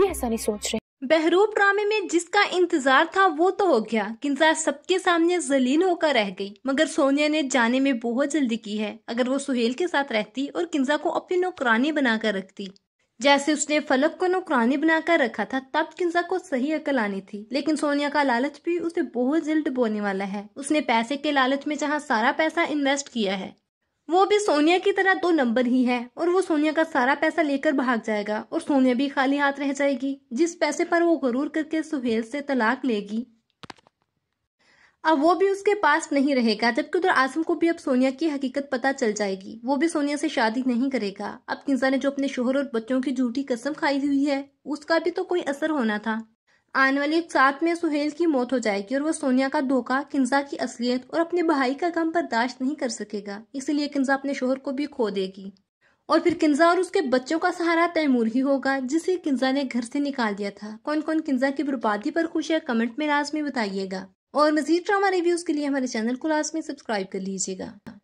भी ऐसा नहीं सोच रहे बहरूप ड्रामे में जिसका इंतजार था वो तो हो गया किंजा सबके सामने जलील होकर रह गई मगर सोनिया ने जाने में बहुत जल्दी की है अगर वो सुहेल के साथ रहती और किंजा को अपनी नौकरानी बनाकर रखती जैसे उसने फलक को नौकरानी बनाकर रखा था तब किंजा को सही अकल आनी थी लेकिन सोनिया का लालच भी उसे बहुत जल्द बोने वाला है उसने पैसे के लालच में जहाँ सारा पैसा इन्वेस्ट किया है वो भी सोनिया की तरह दो नंबर ही है और वो सोनिया का सारा पैसा लेकर भाग जाएगा और सोनिया भी खाली हाथ रह जाएगी जिस पैसे पर वो गरूर करके सुहेल से तलाक लेगी अब वो भी उसके पास नहीं रहेगा जबकि उधर आसम को भी अब सोनिया की हकीकत पता चल जाएगी वो भी सोनिया से शादी नहीं करेगा अब किंजा ने जो अपने शोहर और बच्चों की झूठी कसम खाई हुई है उसका भी तो कोई असर होना था आने वाले साथ में सुहेल की मौत हो जाएगी और वो सोनिया का धोखा किंजा की असलियत और अपने भाई का गम बर्दाश्त नहीं कर सकेगा इसीलिए किंजा अपने शोहर को भी खो देगी और फिर किंजा और उसके बच्चों का सहारा तैमूर ही होगा जिसे किंजा ने घर से निकाल दिया था कौन कौन किंजा की बर्बादी पर खुश है कमेंट में लाजमी बताइएगा और मजीद ड्रामा रिव्यूज के लिए हमारे चैनल को लाजमी सब्सक्राइब कर लीजिएगा